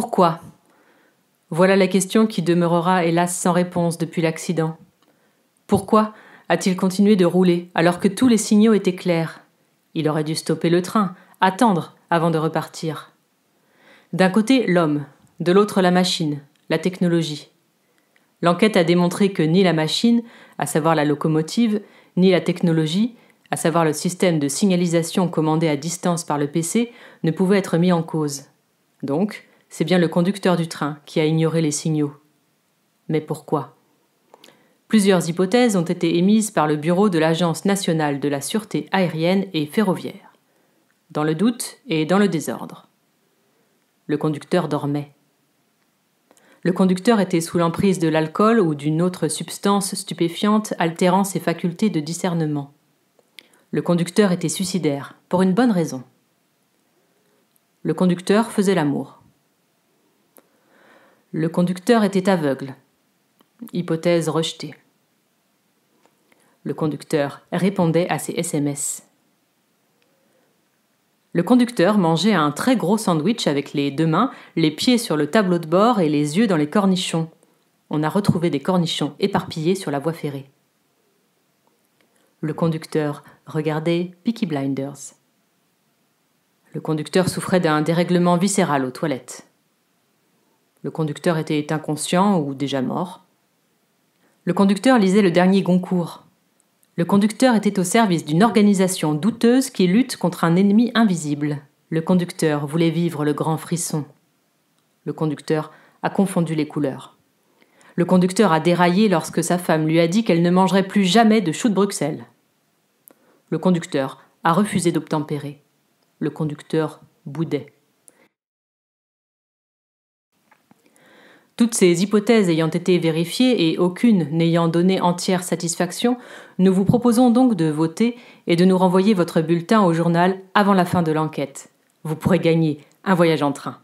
Pourquoi Voilà la question qui demeurera hélas sans réponse depuis l'accident. Pourquoi a-t-il continué de rouler alors que tous les signaux étaient clairs Il aurait dû stopper le train, attendre avant de repartir. D'un côté, l'homme, de l'autre, la machine, la technologie. L'enquête a démontré que ni la machine, à savoir la locomotive, ni la technologie, à savoir le système de signalisation commandé à distance par le PC, ne pouvaient être mis en cause. Donc, c'est bien le conducteur du train qui a ignoré les signaux. Mais pourquoi Plusieurs hypothèses ont été émises par le bureau de l'Agence nationale de la sûreté aérienne et ferroviaire. Dans le doute et dans le désordre. Le conducteur dormait. Le conducteur était sous l'emprise de l'alcool ou d'une autre substance stupéfiante altérant ses facultés de discernement. Le conducteur était suicidaire, pour une bonne raison. Le conducteur faisait l'amour. Le conducteur était aveugle. Hypothèse rejetée. Le conducteur répondait à ses SMS. Le conducteur mangeait un très gros sandwich avec les deux mains, les pieds sur le tableau de bord et les yeux dans les cornichons. On a retrouvé des cornichons éparpillés sur la voie ferrée. Le conducteur regardait Peaky Blinders. Le conducteur souffrait d'un dérèglement viscéral aux toilettes. Le conducteur était inconscient ou déjà mort. Le conducteur lisait le dernier Goncourt. Le conducteur était au service d'une organisation douteuse qui lutte contre un ennemi invisible. Le conducteur voulait vivre le grand frisson. Le conducteur a confondu les couleurs. Le conducteur a déraillé lorsque sa femme lui a dit qu'elle ne mangerait plus jamais de choux de Bruxelles. Le conducteur a refusé d'obtempérer. Le conducteur boudait. Toutes ces hypothèses ayant été vérifiées et aucune n'ayant donné entière satisfaction, nous vous proposons donc de voter et de nous renvoyer votre bulletin au journal avant la fin de l'enquête. Vous pourrez gagner un voyage en train.